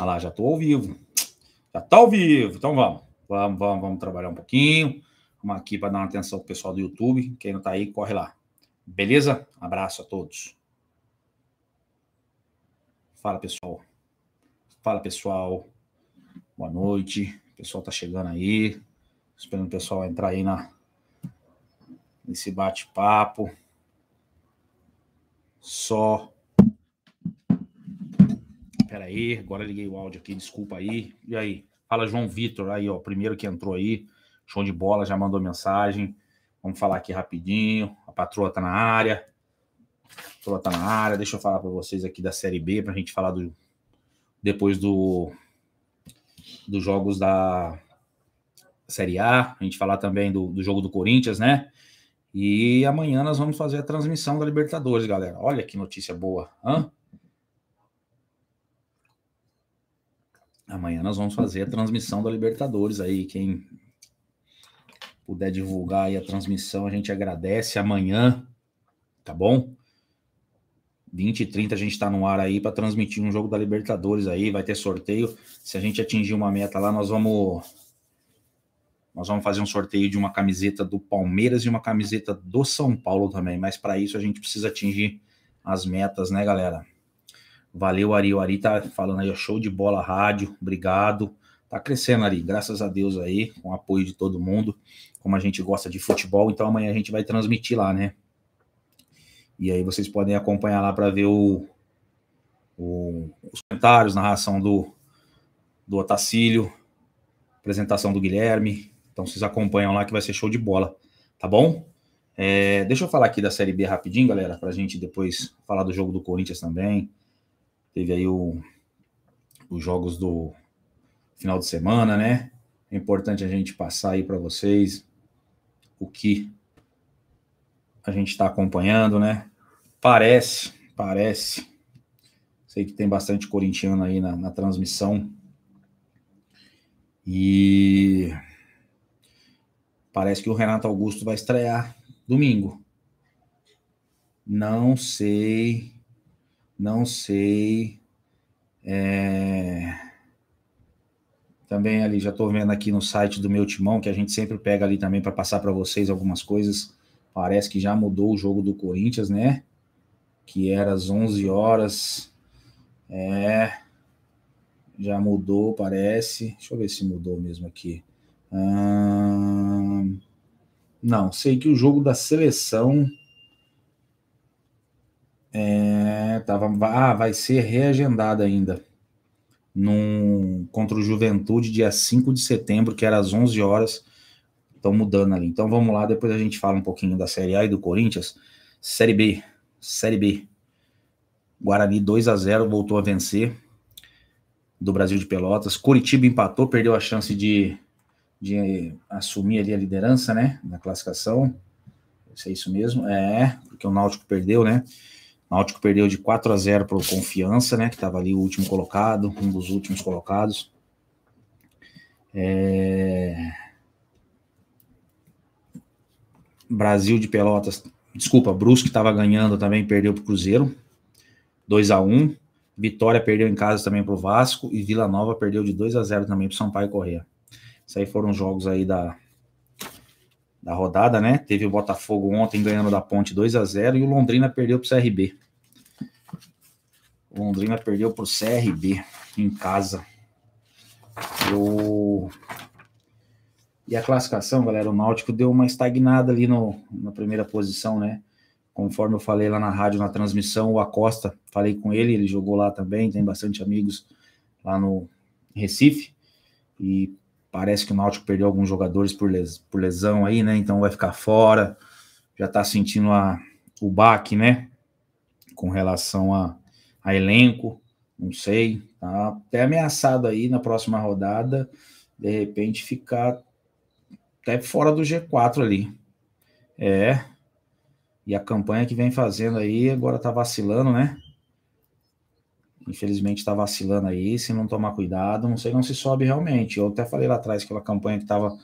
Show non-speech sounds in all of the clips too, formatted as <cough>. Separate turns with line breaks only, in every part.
Olha ah lá, já estou ao vivo. Já está ao vivo. Então vamos. Vamos, vamos, vamos trabalhar um pouquinho. Vamos aqui para dar uma atenção para o pessoal do YouTube. Quem não está aí, corre lá. Beleza? abraço a todos. Fala, pessoal. Fala, pessoal. Boa noite. O pessoal está chegando aí. Esperando o pessoal entrar aí na, nesse bate-papo. Só Pera aí, agora liguei o áudio aqui, desculpa aí. E aí? Fala João Vitor, aí, ó, primeiro que entrou aí, show de bola, já mandou mensagem. Vamos falar aqui rapidinho. A patroa tá na área. A patroa tá na área. Deixa eu falar para vocês aqui da Série B, pra gente falar do depois do dos jogos da Série A, a gente falar também do, do jogo do Corinthians, né? E amanhã nós vamos fazer a transmissão da Libertadores, galera. Olha que notícia boa. Hã? Amanhã nós vamos fazer a transmissão da Libertadores aí. Quem puder divulgar aí a transmissão, a gente agradece. Amanhã, tá bom? 20 e 30 a gente está no ar aí para transmitir um jogo da Libertadores aí, vai ter sorteio. Se a gente atingir uma meta lá, nós vamos nós vamos fazer um sorteio de uma camiseta do Palmeiras e uma camiseta do São Paulo também, mas para isso a gente precisa atingir as metas, né, galera? Valeu, Ari. O Ari tá falando aí, ó, show de bola, rádio. Obrigado. Tá crescendo, Ari. Graças a Deus aí, com o apoio de todo mundo. Como a gente gosta de futebol, então amanhã a gente vai transmitir lá, né? E aí vocês podem acompanhar lá para ver o, o, os comentários, narração do, do Otacílio, apresentação do Guilherme. Então vocês acompanham lá que vai ser show de bola, tá bom? É, deixa eu falar aqui da Série B rapidinho, galera, para a gente depois falar do jogo do Corinthians também. Teve aí o, os jogos do final de semana, né? É importante a gente passar aí para vocês o que a gente está acompanhando, né? Parece, parece. Sei que tem bastante corintiano aí na, na transmissão. E parece que o Renato Augusto vai estrear domingo. Não sei não sei. É... Também ali, já estou vendo aqui no site do meu timão, que a gente sempre pega ali também para passar para vocês algumas coisas. Parece que já mudou o jogo do Corinthians, né? Que era às 11 horas. É. Já mudou, parece. Deixa eu ver se mudou mesmo aqui. Hum... Não, sei que o jogo da seleção. É é, tava, ah, vai ser reagendada ainda. Num, contra o Juventude, dia 5 de setembro, que era às 11 horas. Estão mudando ali. Então vamos lá, depois a gente fala um pouquinho da Série A e do Corinthians. Série B. Série B. Guarani 2 a 0 voltou a vencer do Brasil de Pelotas. Curitiba empatou, perdeu a chance de, de assumir ali a liderança, né? Na classificação. Isso é isso mesmo. É, porque o Náutico perdeu, né? Náutico perdeu de 4 a 0 para o Confiança, né? Que estava ali o último colocado, um dos últimos colocados. É... Brasil de Pelotas, desculpa, Brusque estava ganhando também, perdeu para o Cruzeiro, 2 a 1 Vitória perdeu em casa também para o Vasco e Vila Nova perdeu de 2 a 0 também para o Sampaio Correia. Isso aí foram os jogos aí da, da rodada, né? Teve o Botafogo ontem ganhando da Ponte 2 a 0 e o Londrina perdeu para o CRB. O Londrina perdeu para o CRB em casa. E a classificação, galera, o Náutico deu uma estagnada ali no, na primeira posição, né? Conforme eu falei lá na rádio, na transmissão, o Acosta, falei com ele, ele jogou lá também, tem bastante amigos lá no Recife. E Parece que o Náutico perdeu alguns jogadores por, les, por lesão aí, né? Então vai ficar fora. Já está sentindo a, o baque, né? Com relação a, a elenco. Não sei. Tá até ameaçado aí na próxima rodada. De repente ficar até fora do G4 ali. É. E a campanha que vem fazendo aí agora tá vacilando, né? Infelizmente está vacilando aí, se não tomar cuidado, não sei não se sobe realmente. Eu até falei lá atrás aquela campanha que estava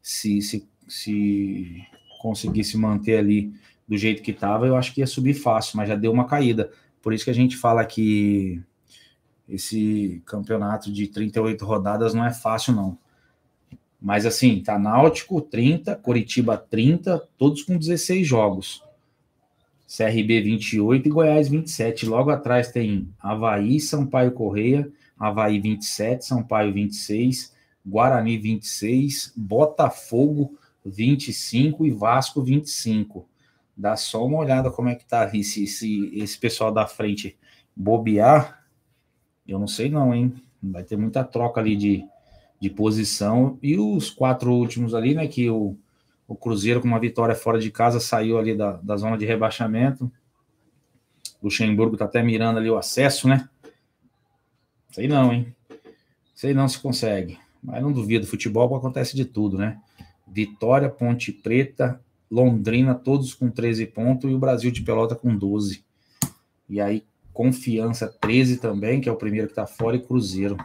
se, se, se conseguisse manter ali do jeito que estava, eu acho que ia subir fácil, mas já deu uma caída. Por isso que a gente fala que esse campeonato de 38 rodadas não é fácil, não. Mas assim, tá Náutico 30, Coritiba 30, todos com 16 jogos. CRB 28 e Goiás 27. Logo atrás tem Havaí, Sampaio Correia, Havaí 27, Sampaio 26, Guarani 26, Botafogo 25 e Vasco 25. Dá só uma olhada como é que tá esse, se esse pessoal da frente bobear. Eu não sei não, hein? Vai ter muita troca ali de, de posição. E os quatro últimos ali, né, que o o Cruzeiro, com uma vitória fora de casa, saiu ali da, da zona de rebaixamento. Luxemburgo está até mirando ali o acesso, né? Sei não, hein? Sei não se consegue. Mas não duvido, futebol acontece de tudo, né? Vitória, Ponte Preta, Londrina, todos com 13 pontos, e o Brasil de Pelota com 12. E aí, Confiança 13 também, que é o primeiro que tá fora, e Cruzeiro.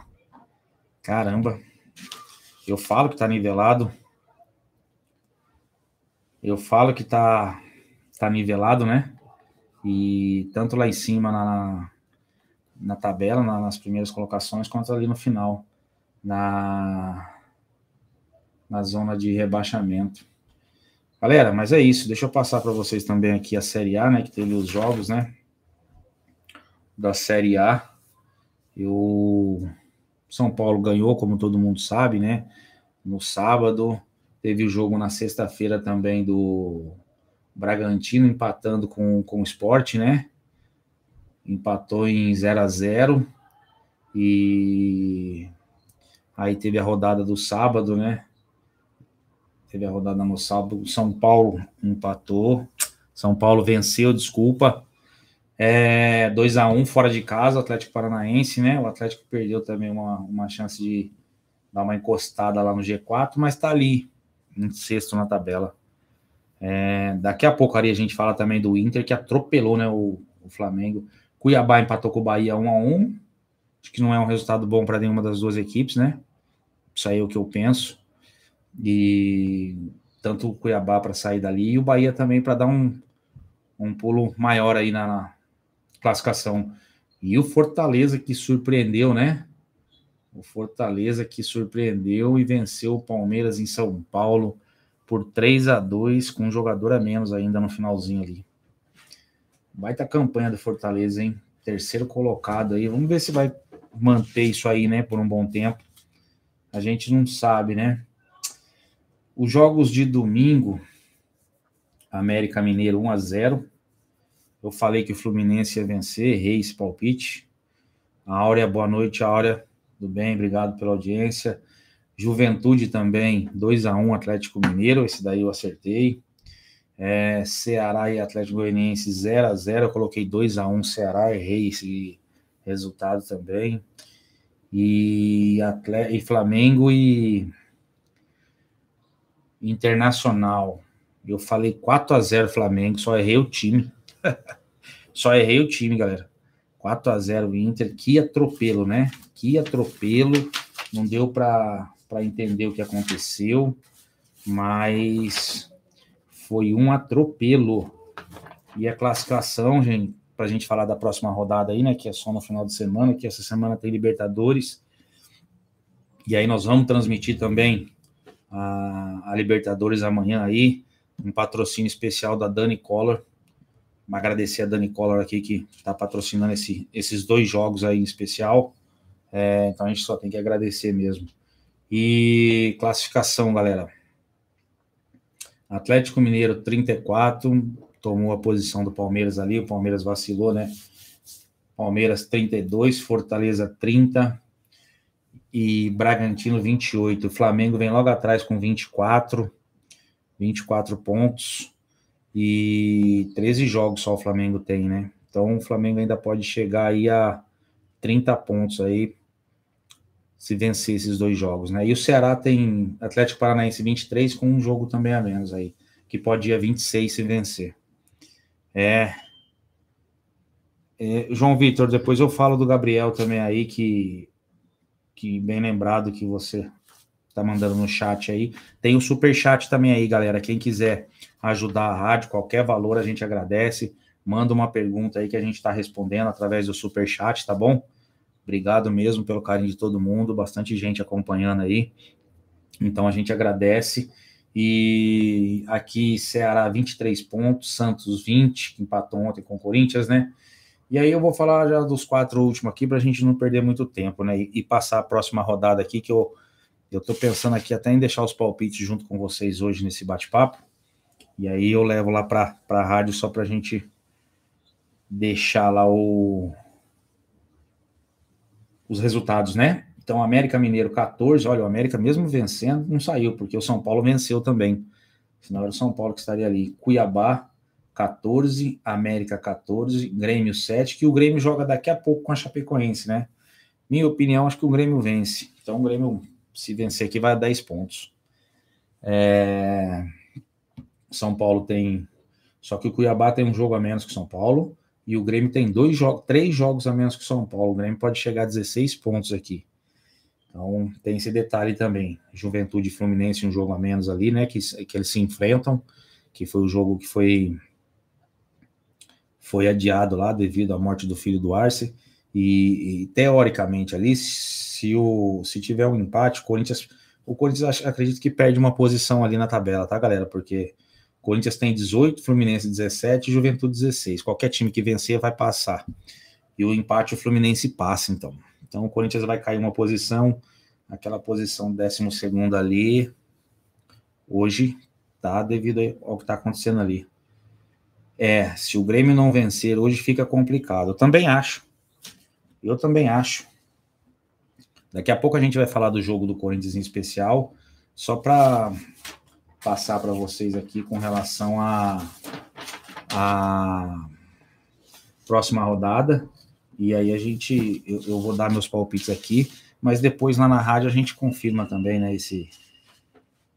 Caramba. Eu falo que tá nivelado eu falo que tá, tá nivelado, né? E tanto lá em cima na, na tabela, na, nas primeiras colocações, quanto ali no final, na, na zona de rebaixamento. Galera, mas é isso. Deixa eu passar para vocês também aqui a Série A, né? Que teve os jogos, né? Da Série A. Eu... São Paulo ganhou, como todo mundo sabe, né? No sábado, Teve o jogo na sexta-feira também do Bragantino empatando com, com o Sport, né? Empatou em 0 a 0 e aí teve a rodada do sábado, né? Teve a rodada no sábado, São Paulo empatou, São Paulo venceu, desculpa. É, 2 a 1 fora de casa, Atlético Paranaense, né? O Atlético perdeu também uma, uma chance de dar uma encostada lá no G4, mas tá ali em sexto na tabela. É, daqui a pouco ali a gente fala também do Inter, que atropelou né, o, o Flamengo. Cuiabá empatou com o Bahia 1 a 1 Acho que não é um resultado bom para nenhuma das duas equipes, né? Isso aí é o que eu penso. E tanto o Cuiabá para sair dali e o Bahia também para dar um, um pulo maior aí na, na classificação. E o Fortaleza que surpreendeu, né? O Fortaleza que surpreendeu e venceu o Palmeiras em São Paulo por 3 a 2 com um jogador a menos ainda no finalzinho ali. Baita campanha do Fortaleza, hein? Terceiro colocado aí. Vamos ver se vai manter isso aí, né, por um bom tempo. A gente não sabe, né? Os jogos de domingo, América Mineiro 1 a 0. Eu falei que o Fluminense ia vencer, errei esse palpite. A Áurea, boa noite, Áurea. Tudo bem, obrigado pela audiência. Juventude também, 2 a 1 Atlético Mineiro, esse daí eu acertei. É, Ceará e Atlético Goianiense 0 a 0 eu coloquei 2 a 1 Ceará, errei esse resultado também. E, Atlético, e Flamengo e Internacional, eu falei 4 a 0 Flamengo, só errei o time. <laughs> só errei o time, galera. 4 a 0 Inter, que atropelo, né? Que atropelo. Não deu para entender o que aconteceu, mas foi um atropelo. E a classificação, gente, para a gente falar da próxima rodada aí, né? Que é só no final de semana, que essa semana tem Libertadores. E aí nós vamos transmitir também a, a Libertadores amanhã aí, um patrocínio especial da Dani Collor, agradecer a Dani Collor aqui que está patrocinando esse, esses dois jogos aí em especial. É, então a gente só tem que agradecer mesmo. E classificação, galera. Atlético Mineiro 34, tomou a posição do Palmeiras ali, o Palmeiras vacilou, né? Palmeiras 32, Fortaleza 30 e Bragantino 28. O Flamengo vem logo atrás com 24, 24 pontos e 13 jogos só o Flamengo tem, né? Então o Flamengo ainda pode chegar aí a 30 pontos aí se vencer esses dois jogos, né? E o Ceará tem Atlético Paranaense 23 com um jogo também a menos aí, que pode ir a 26 se vencer. É. é João Vitor, depois eu falo do Gabriel também aí que que bem lembrado que você tá mandando no chat aí. Tem o super chat também aí, galera. Quem quiser ajudar a rádio, qualquer valor a gente agradece. Manda uma pergunta aí que a gente está respondendo através do super chat, tá bom? Obrigado mesmo pelo carinho de todo mundo, bastante gente acompanhando aí. Então a gente agradece. E aqui Ceará 23 pontos, Santos 20, que empatou ontem com o Corinthians, né? E aí eu vou falar já dos quatro últimos aqui para a gente não perder muito tempo, né? E, e passar a próxima rodada aqui que eu eu estou pensando aqui até em deixar os palpites junto com vocês hoje nesse bate-papo. E aí eu levo lá para a rádio só para a gente deixar lá o, os resultados, né? Então, América Mineiro 14, olha, o América mesmo vencendo, não saiu, porque o São Paulo venceu também. Senão era o São Paulo que estaria ali. Cuiabá 14, América 14, Grêmio 7, que o Grêmio joga daqui a pouco com a Chapecoense, né? Minha opinião, acho que o Grêmio vence. Então, o Grêmio se vencer aqui, vai a 10 pontos. É... São Paulo tem. Só que o Cuiabá tem um jogo a menos que São Paulo. E o Grêmio tem dois jogos, três jogos a menos que São Paulo. O Grêmio pode chegar a 16 pontos aqui. Então tem esse detalhe também. Juventude e Fluminense, um jogo a menos ali, né? Que, que eles se enfrentam, que foi o jogo que foi foi adiado lá devido à morte do filho do Arce. E, e, teoricamente ali, se, o, se tiver um empate, o Corinthians, o Corinthians acredito que perde uma posição ali na tabela, tá, galera? Porque o Corinthians tem 18, Fluminense 17 Juventude 16. Qualquer time que vencer vai passar. E o empate, o Fluminense passa, então. Então o Corinthians vai cair uma posição, aquela posição 12 ali, hoje, tá? Devido ao que tá acontecendo ali. É, se o Grêmio não vencer hoje, fica complicado. Eu também acho. Eu também acho. Daqui a pouco a gente vai falar do jogo do Corinthians em especial, só para passar para vocês aqui com relação à a, a, próxima rodada. E aí a gente, eu, eu vou dar meus palpites aqui, mas depois lá na rádio a gente confirma também, né, esse,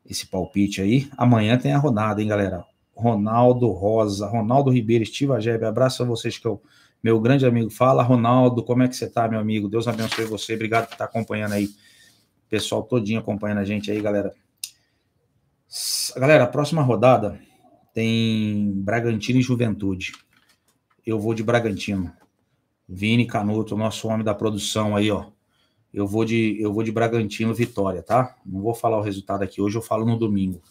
esse palpite aí. Amanhã tem a rodada, hein, galera? Ronaldo Rosa, Ronaldo Ribeiro, Estiva Gebe, abraço a vocês que eu meu grande amigo. Fala, Ronaldo, como é que você está, meu amigo? Deus abençoe você. Obrigado por estar tá acompanhando aí. Pessoal todinho acompanhando a gente aí, galera. Galera, a próxima rodada tem Bragantino e Juventude. Eu vou de Bragantino. Vini Canuto, nosso homem da produção aí, ó. Eu vou de eu vou de Bragantino Vitória, tá? Não vou falar o resultado aqui hoje, eu falo no domingo.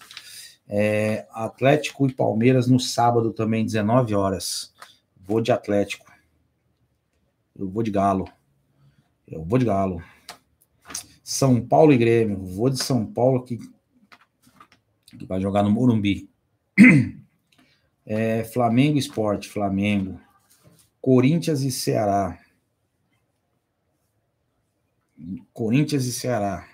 É, Atlético e Palmeiras no sábado também 19 horas. Vou de Atlético. Eu vou de Galo. Eu vou de Galo. São Paulo e Grêmio. Eu vou de São Paulo que, que vai jogar no Morumbi. <clears throat> É, Flamengo Esporte, Flamengo. Corinthians e Ceará. Corinthians e Ceará.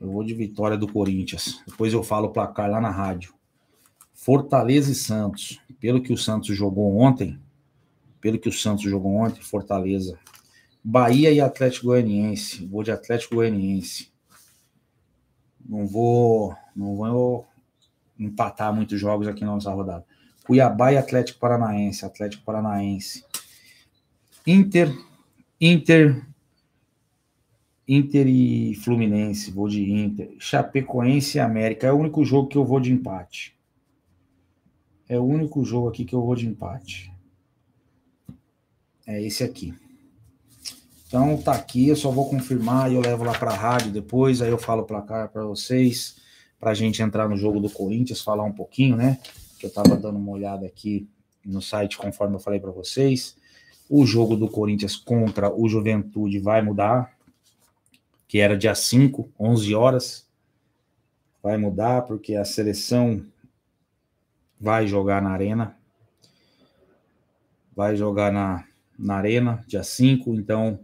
Eu vou de vitória do Corinthians. Depois eu falo o placar lá na rádio. Fortaleza e Santos. Pelo que o Santos jogou ontem, pelo que o Santos jogou ontem, Fortaleza. Bahia e Atlético Goianiense. Vou de Atlético Goianiense. Não vou, não vou empatar muitos jogos aqui na nossa rodada. Cuiabá e Atlético Paranaense, Atlético Paranaense. Inter, Inter, Inter e Fluminense, vou de Inter. Chapecoense e América, é o único jogo que eu vou de empate. É o único jogo aqui que eu vou de empate. É esse aqui. Então tá aqui, eu só vou confirmar e eu levo lá para a rádio depois, aí eu falo para cá para vocês, para a gente entrar no jogo do Corinthians, falar um pouquinho, né? Que eu tava dando uma olhada aqui no site, conforme eu falei para vocês. O jogo do Corinthians contra o Juventude vai mudar, que era dia 5, 11 horas. Vai mudar porque a seleção vai jogar na Arena. Vai jogar na na Arena, dia 5, então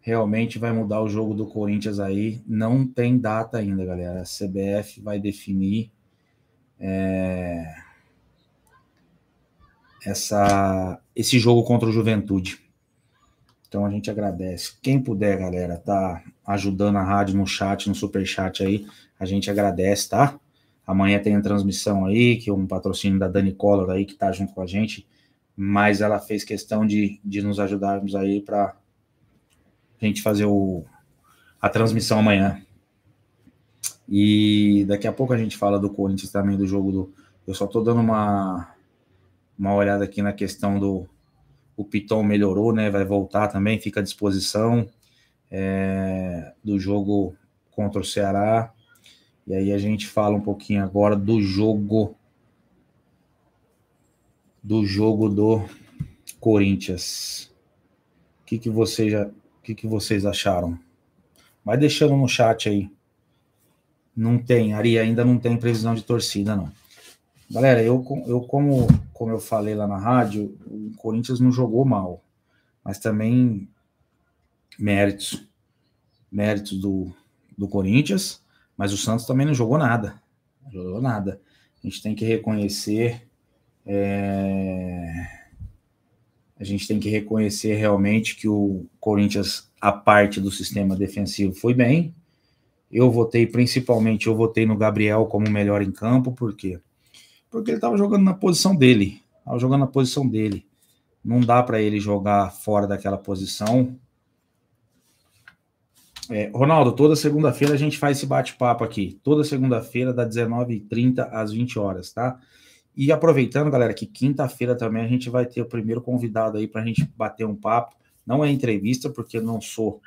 realmente vai mudar o jogo do Corinthians aí. Não tem data ainda, galera. A CBF vai definir é, essa, esse jogo contra o Juventude. Então a gente agradece. Quem puder, galera, tá ajudando a rádio no chat, no super chat aí, a gente agradece, tá? Amanhã tem a transmissão aí, que é um patrocínio da Dani Collor aí, que tá junto com a gente mas ela fez questão de, de nos ajudarmos aí para a gente fazer o, a transmissão amanhã. E daqui a pouco a gente fala do Corinthians também, do jogo do. Eu só estou dando uma, uma olhada aqui na questão do. O Piton melhorou, né? Vai voltar também, fica à disposição é, do jogo contra o Ceará. E aí a gente fala um pouquinho agora do jogo do jogo do Corinthians. O que, que, você que, que vocês acharam? Vai deixando no chat aí. Não tem, Ari, ainda não tem previsão de torcida, não. Galera, eu, eu como, como eu falei lá na rádio, o Corinthians não jogou mal, mas também méritos. Méritos do, do Corinthians, mas o Santos também não jogou nada. Não jogou nada. A gente tem que reconhecer é... A gente tem que reconhecer realmente que o Corinthians, a parte do sistema defensivo, foi bem. Eu votei, principalmente, eu votei no Gabriel como melhor em campo, por quê? Porque ele estava jogando na posição dele. Estava jogando na posição dele. Não dá para ele jogar fora daquela posição. É, Ronaldo, toda segunda-feira a gente faz esse bate-papo aqui. Toda segunda-feira, das 19h30 às 20 horas, tá? E aproveitando, galera, que quinta-feira também a gente vai ter o primeiro convidado aí para a gente bater um papo. Não é entrevista, porque eu não sou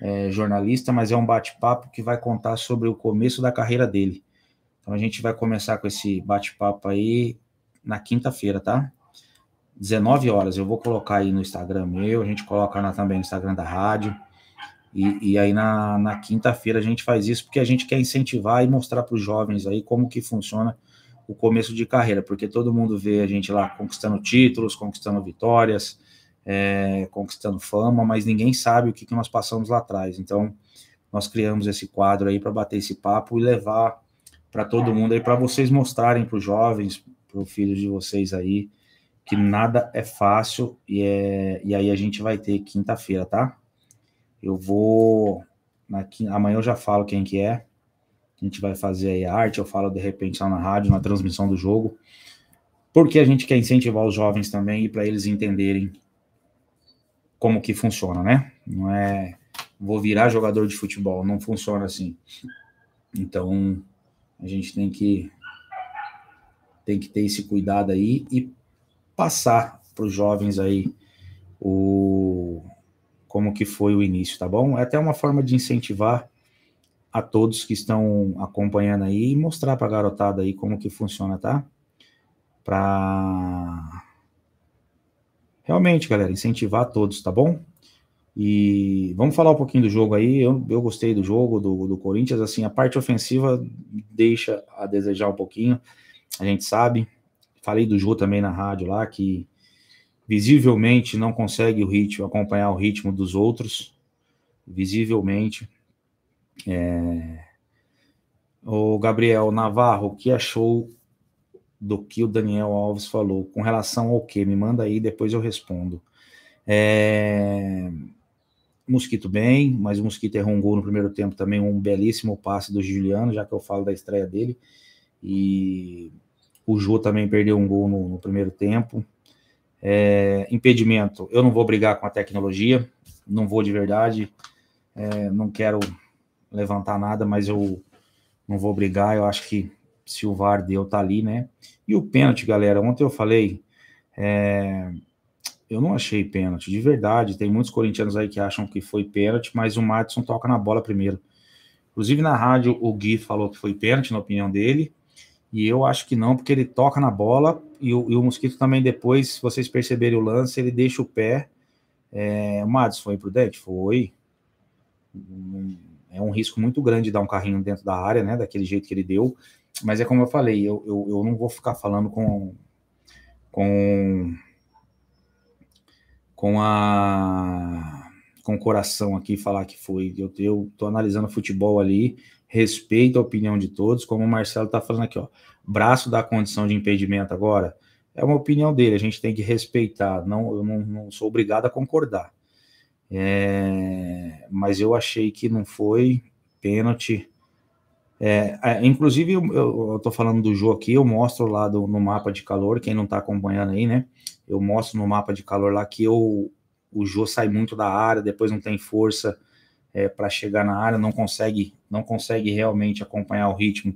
é, jornalista, mas é um bate-papo que vai contar sobre o começo da carreira dele. Então a gente vai começar com esse bate-papo aí na quinta-feira, tá? 19 horas. Eu vou colocar aí no Instagram meu, a gente coloca na, também no Instagram da rádio. E, e aí na, na quinta-feira a gente faz isso porque a gente quer incentivar e mostrar para os jovens aí como que funciona o começo de carreira, porque todo mundo vê a gente lá conquistando títulos, conquistando vitórias, é, conquistando fama, mas ninguém sabe o que, que nós passamos lá atrás. Então, nós criamos esse quadro aí para bater esse papo e levar para todo mundo aí, para vocês mostrarem para os jovens, para os filhos de vocês aí, que nada é fácil e, é, e aí a gente vai ter quinta-feira, tá? Eu vou. Na, amanhã eu já falo quem que é a gente vai fazer aí a arte, eu falo de repente lá na rádio, na transmissão do jogo, porque a gente quer incentivar os jovens também e para eles entenderem como que funciona, né? Não é vou virar jogador de futebol, não funciona assim. Então, a gente tem que tem que ter esse cuidado aí e passar para os jovens aí o como que foi o início, tá bom? É até uma forma de incentivar a todos que estão acompanhando aí e mostrar para a garotada aí como que funciona, tá? Para realmente, galera, incentivar todos, tá bom? E vamos falar um pouquinho do jogo aí. Eu, eu gostei do jogo do, do Corinthians. Assim, a parte ofensiva deixa a desejar um pouquinho. A gente sabe. Falei do jogo também na rádio lá que visivelmente não consegue o ritmo acompanhar o ritmo dos outros. Visivelmente é... O Gabriel Navarro, o que achou do que o Daniel Alves falou com relação ao que? Me manda aí, depois eu respondo. É... Mosquito bem, mas o Mosquito errou um gol no primeiro tempo também, um belíssimo passe do Juliano, já que eu falo da estreia dele. E o Jô também perdeu um gol no, no primeiro tempo. É... impedimento, eu não vou brigar com a tecnologia, não vou de verdade, é... não quero levantar nada, mas eu não vou brigar. Eu acho que se o VAR deu, tá ali, né? E o pênalti, galera, ontem eu falei. É, eu não achei pênalti, de verdade. Tem muitos corintianos aí que acham que foi pênalti, mas o Madison toca na bola primeiro. Inclusive na rádio o Gui falou que foi pênalti, na opinião dele, e eu acho que não, porque ele toca na bola e o, e o Mosquito também depois, se vocês perceberem o lance, ele deixa o pé. É, o Madison foi imprudente? Foi. É um risco muito grande dar um carrinho dentro da área, né? Daquele jeito que ele deu. Mas é como eu falei, eu, eu, eu não vou ficar falando com, com, com a com o coração aqui falar que foi. Eu, eu tô analisando futebol ali, respeito a opinião de todos, como o Marcelo tá falando aqui, ó. Braço da condição de impedimento agora é uma opinião dele, a gente tem que respeitar. Não, eu não, não sou obrigado a concordar. É, mas eu achei que não foi pênalti. É, é, inclusive, eu, estou falando do jogo aqui, eu mostro lá do, no mapa de calor, quem não está acompanhando aí, né? Eu mostro no mapa de calor lá que eu, o Jô sai muito da área, depois não tem força é, para chegar na área, não consegue, não consegue realmente acompanhar o ritmo,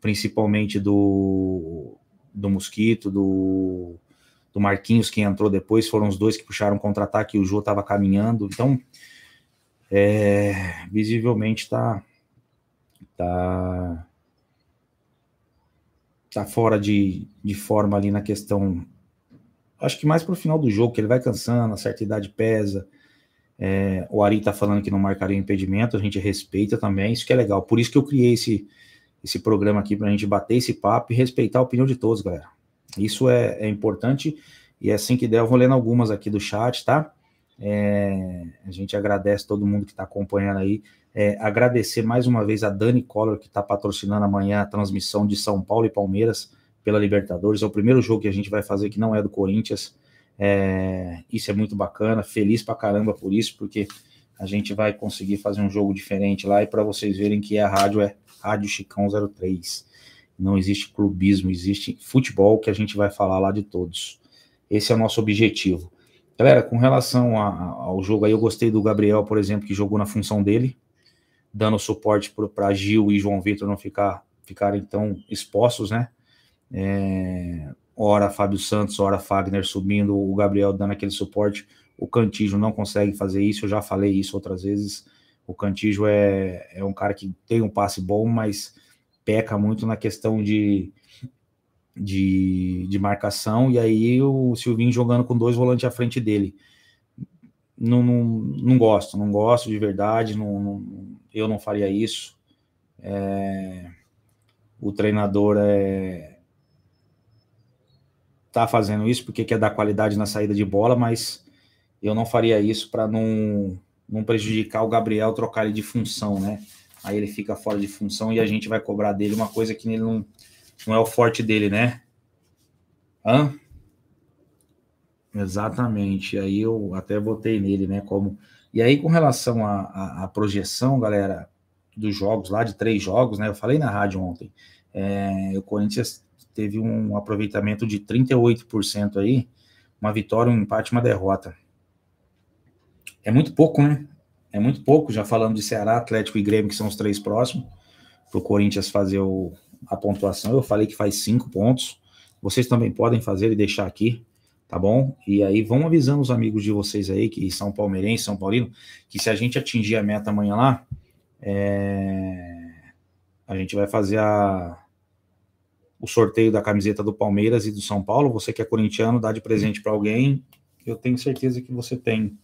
principalmente do, do Mosquito, do, do Marquinhos, que entrou depois, foram os dois que puxaram contra-ataque e o Jô estava caminhando. Então, é, visivelmente está tá, tá fora de, de forma ali na questão. Acho que mais para o final do jogo, que ele vai cansando, a certa idade pesa. É, o Ari está falando que não marcaria impedimento, a gente respeita também, isso que é legal. Por isso que eu criei esse, esse programa aqui para a gente bater esse papo e respeitar a opinião de todos, galera. Isso é, é importante e é assim que der, eu vou lendo algumas aqui do chat, tá? É, a gente agradece todo mundo que está acompanhando aí. É, agradecer mais uma vez a Dani Collor, que está patrocinando amanhã a transmissão de São Paulo e Palmeiras pela Libertadores. É o primeiro jogo que a gente vai fazer que não é do Corinthians. É, isso é muito bacana. Feliz pra caramba por isso, porque a gente vai conseguir fazer um jogo diferente lá. E para vocês verem que é a rádio é Rádio Chicão 03 não existe clubismo, existe futebol que a gente vai falar lá de todos. Esse é o nosso objetivo. Galera, com relação a, ao jogo aí, eu gostei do Gabriel, por exemplo, que jogou na função dele, dando suporte para Gil e João Vitor não ficar, ficarem tão expostos, né? É, ora Fábio Santos, ora Fagner subindo, o Gabriel dando aquele suporte. O Cantijo não consegue fazer isso, eu já falei isso outras vezes. O Cantijo é, é um cara que tem um passe bom, mas peca muito na questão de, de, de, marcação, e aí o Silvinho jogando com dois volantes à frente dele. Não, não, não gosto, não gosto de verdade, não, não eu não faria isso. É, o treinador é, tá fazendo isso porque quer dar qualidade na saída de bola, mas eu não faria isso para não, não prejudicar o Gabriel trocar ele de função, né? aí ele fica fora de função e a gente vai cobrar dele uma coisa que ele não, não é o forte dele, né? Hã? Exatamente. Aí eu até botei nele, né? Como. E aí, com relação à projeção, galera, dos jogos lá, de três jogos, né? Eu falei na rádio ontem. É, o Corinthians teve um aproveitamento de 38% aí, uma vitória, um empate, uma derrota. É muito pouco, né? É muito pouco, já falando de Ceará, Atlético e Grêmio, que são os três próximos, para o Corinthians fazer o, a pontuação. Eu falei que faz cinco pontos. Vocês também podem fazer e deixar aqui, tá bom? E aí vão avisando os amigos de vocês aí, que são palmeirenses, São Paulino, que se a gente atingir a meta amanhã lá, é... a gente vai fazer a... o sorteio da camiseta do Palmeiras e do São Paulo. Você que é corintiano, dá de presente para alguém. Eu tenho certeza que você tem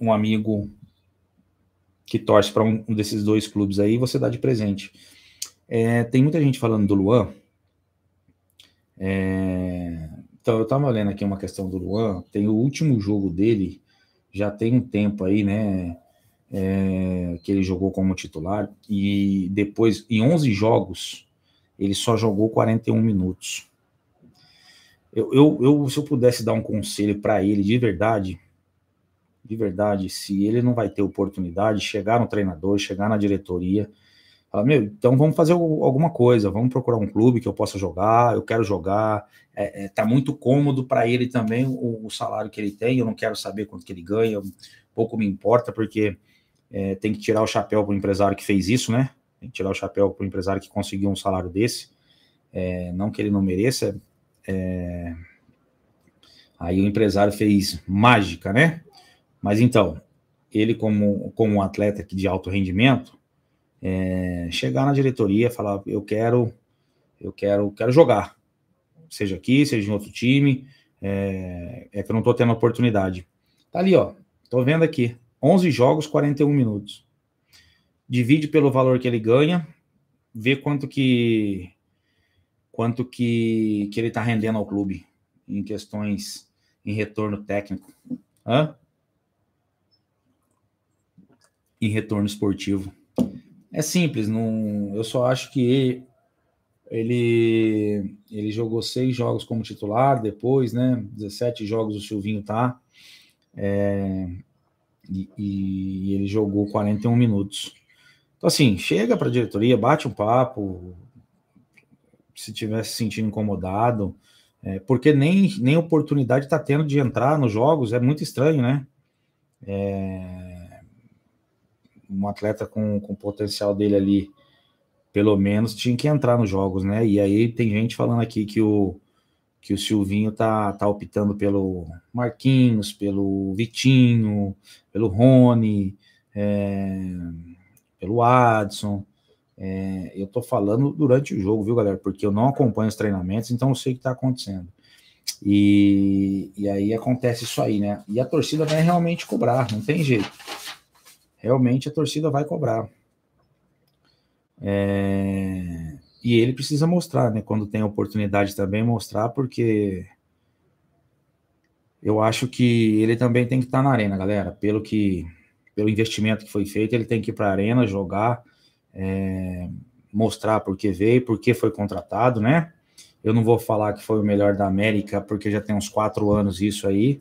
um amigo que torce para um, desses dois clubes aí, você dá de presente. É, tem muita gente falando do Luan. É, então, eu estava lendo aqui uma questão do Luan. Tem o último jogo dele, já tem um tempo aí, né? É, que ele jogou como titular. E depois, em 11 jogos, ele só jogou 41 minutos. Eu, eu, eu se eu pudesse dar um conselho para ele de verdade, de verdade, se ele não vai ter oportunidade, chegar no treinador, chegar na diretoria, falar, meu, então vamos fazer alguma coisa, vamos procurar um clube que eu possa jogar, eu quero jogar, é, é tá muito cômodo para ele também o, o, salário que ele tem, eu não quero saber quanto que ele ganha, pouco me importa, porque é, tem que tirar o chapéu para o empresário que fez isso, né? Tem que tirar o chapéu para o empresário que conseguiu um salário desse, é, não que ele não mereça, é... aí o empresário fez mágica, né? Mas então, ele, como, como um atleta de alto rendimento, é, chegar na diretoria falar: eu quero, eu quero, quero jogar, seja aqui, seja em outro time, é, é que eu não estou tendo oportunidade. Tá ali, ó, tô vendo aqui: 11 jogos, 41 minutos. Divide pelo valor que ele ganha, vê quanto que quanto que, que ele está rendendo ao clube em questões em retorno técnico. Hã? em retorno esportivo. É simples, não, eu só acho que ele, ele jogou seis jogos como titular, depois, né? 17 jogos o Silvinho tá. É, e, e, ele jogou 41 minutos. Então, assim, chega para a diretoria, bate um papo, se tiver se sentindo incomodado, é, porque nem, nem oportunidade está tendo de entrar nos jogos, é muito estranho, né? É, um atleta com, com o potencial dele ali, pelo menos, tinha que entrar nos jogos, né? E aí tem gente falando aqui que o, que o Silvinho tá, tá optando pelo Marquinhos, pelo Vitinho, pelo Rony, é, pelo Adson. É, eu tô falando durante o jogo, viu, galera? Porque eu não acompanho os treinamentos, então eu sei o que tá acontecendo. E, e aí acontece isso aí, né? E a torcida vai realmente cobrar, não tem jeito realmente a torcida vai cobrar. É... E ele precisa mostrar, né? Quando tem oportunidade também, mostrar, porque eu acho que ele também tem que estar na arena, galera. Pelo que pelo investimento que foi feito, ele tem que ir para a arena jogar, é... mostrar por que veio, por que foi contratado, né? Eu não vou falar que foi o melhor da América, porque já tem uns quatro anos isso aí,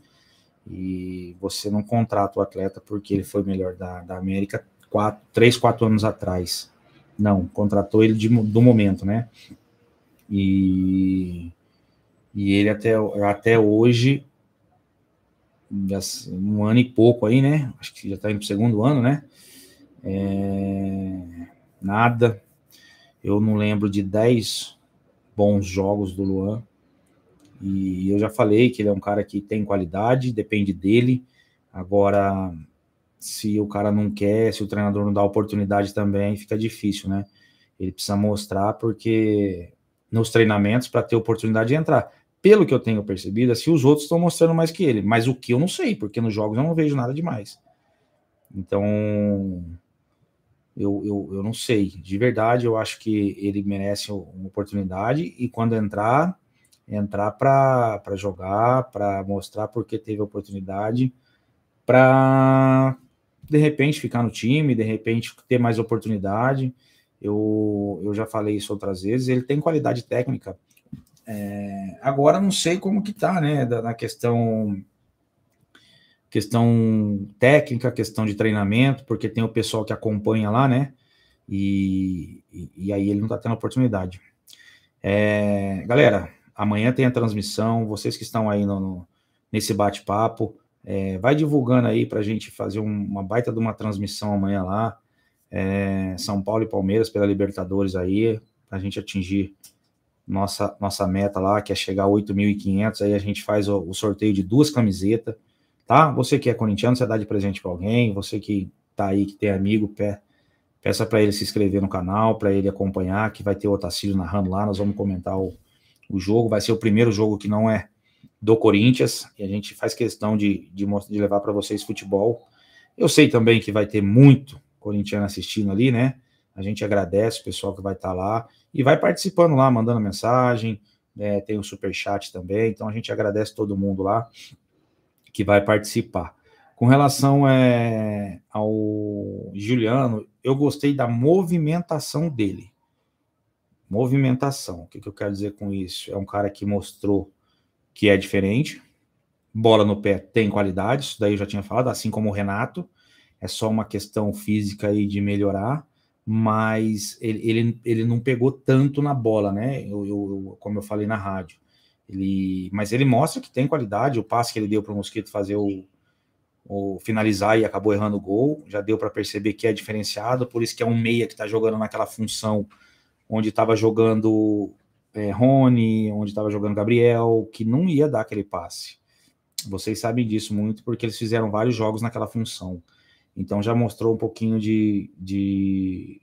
e você não contrata o atleta porque ele foi melhor da, da América quatro, três, quatro anos atrás. Não, contratou ele de, do momento, né? E, e ele até, até hoje, assim, um ano e pouco aí, né? Acho que já está indo para o segundo ano, né? É, nada. Eu não lembro de dez bons jogos do Luan e eu já falei que ele é um cara que tem qualidade, depende dele. Agora, se o cara não quer, se o treinador não dá oportunidade também, fica difícil, né? Ele precisa mostrar, porque nos treinamentos, para ter oportunidade de entrar. Pelo que eu tenho percebido, é se os outros estão mostrando mais que ele, mas o que eu não sei, porque nos jogos eu não vejo nada demais. Então, eu, eu, eu não sei. De verdade, eu acho que ele merece uma oportunidade e quando entrar, entrar para jogar, para mostrar porque teve oportunidade, para de repente ficar no time, de repente ter mais oportunidade. Eu, eu já falei isso outras vezes, ele tem qualidade técnica. É, agora não sei como que tá, né, da, na questão questão técnica, questão de treinamento, porque tem o pessoal que acompanha lá, né, e, e, e aí ele não tá tendo oportunidade. É, galera, Amanhã tem a transmissão. Vocês que estão aí no, no nesse bate-papo, é, vai divulgando aí para a gente fazer um, uma baita de uma transmissão amanhã lá. É, São Paulo e Palmeiras pela Libertadores aí, para a gente atingir nossa, nossa meta lá, que é chegar a 8.500. Aí a gente faz o, o sorteio de duas camisetas, tá? Você que é corintiano, você dá de presente para alguém. Você que tá aí, que tem amigo, pé. Peça para ele se inscrever no canal, para ele acompanhar, que vai ter o Otacílio narrando lá. Nós vamos comentar o, o jogo, vai ser o primeiro jogo que não é do Corinthians, e a gente faz questão de, de, de levar para vocês futebol. Eu sei também que vai ter muito corintiano assistindo ali, né? A gente agradece o pessoal que vai estar tá lá e vai participando lá, mandando mensagem, né? tem o super chat também, então a gente agradece todo mundo lá que vai participar. Com relação é, ao Juliano, eu gostei da movimentação dele. Movimentação. O que, que eu quero dizer com isso? É um cara que mostrou que é diferente. Bola no pé tem qualidade, isso daí eu já tinha falado, assim como o Renato. É só uma questão física aí de melhorar, mas ele, ele, ele não pegou tanto na bola, né? Eu, eu, como eu falei na rádio. Ele, mas ele mostra que tem qualidade. O passe que ele deu para o Mosquito fazer o, o, finalizar e acabou errando o gol, já deu para perceber que é diferenciado. Por isso que é um meia que está jogando naquela função onde estava jogando é, Rony, onde estava jogando Gabriel, que não ia dar aquele passe. Vocês sabem disso muito porque eles fizeram vários jogos naquela função. Então já mostrou um pouquinho de, de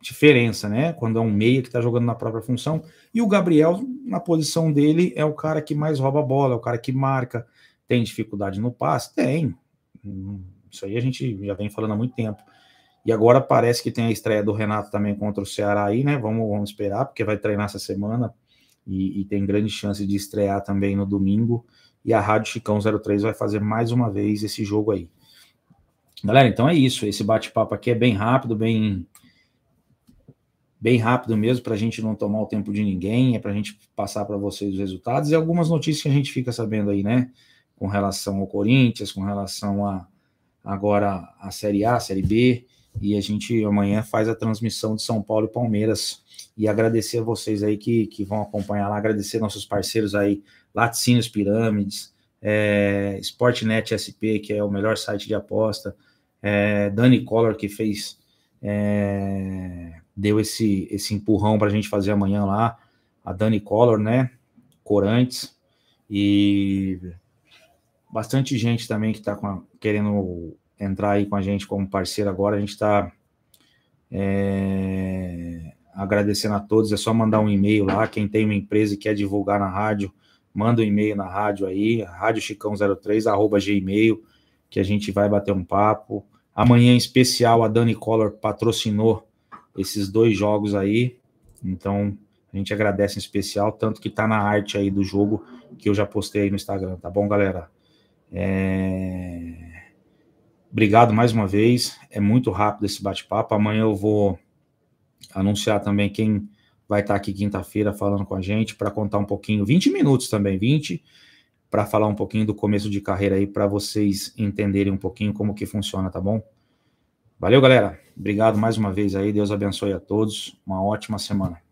diferença, né? Quando é um meia que está jogando na própria função. E o Gabriel, na posição dele, é o cara que mais rouba a bola, é o cara que marca. Tem dificuldade no passe? Tem. Isso aí a gente já vem falando há muito tempo. E agora parece que tem a estreia do Renato também contra o Ceará aí, né? Vamos, vamos esperar, porque vai treinar essa semana e, e tem grande chance de estrear também no domingo. E a Rádio Chicão 03 vai fazer mais uma vez esse jogo aí. Galera, então é isso. Esse bate-papo aqui é bem rápido, bem bem rápido mesmo, para a gente não tomar o tempo de ninguém, é para a gente passar para vocês os resultados e algumas notícias que a gente fica sabendo aí, né? Com relação ao Corinthians, com relação a agora a Série A, a Série B. E a gente amanhã faz a transmissão de São Paulo e Palmeiras. E agradecer a vocês aí que, que vão acompanhar lá, agradecer nossos parceiros aí, Laticínios Pirâmides, é, Sportnet SP, que é o melhor site de aposta, é, Dani Collor, que fez, é, deu esse, esse empurrão para a gente fazer amanhã lá, a Dani Collor, né? Corantes, e bastante gente também que está querendo entrar aí com a gente como parceiro agora. A gente está é, agradecendo a todos. É só mandar um e-mail lá. Quem tem uma empresa e quer divulgar na rádio, manda um e-mail na rádio aí, radiochicão03, arroba gmail, que a gente vai bater um papo. Amanhã, em especial, a Dani Collor patrocinou esses dois jogos aí. Então, a gente agradece em especial, tanto que tá na arte aí do jogo que eu já postei aí no Instagram, tá bom, galera? É... Obrigado mais uma vez. É muito rápido esse bate-papo. Amanhã eu vou anunciar também quem vai estar aqui quinta-feira falando com a gente para contar um pouquinho, 20 minutos também, 20, para falar um pouquinho do começo de carreira aí para vocês entenderem um pouquinho como que funciona, tá bom? Valeu, galera. Obrigado mais uma vez aí. Deus abençoe a todos. Uma ótima semana.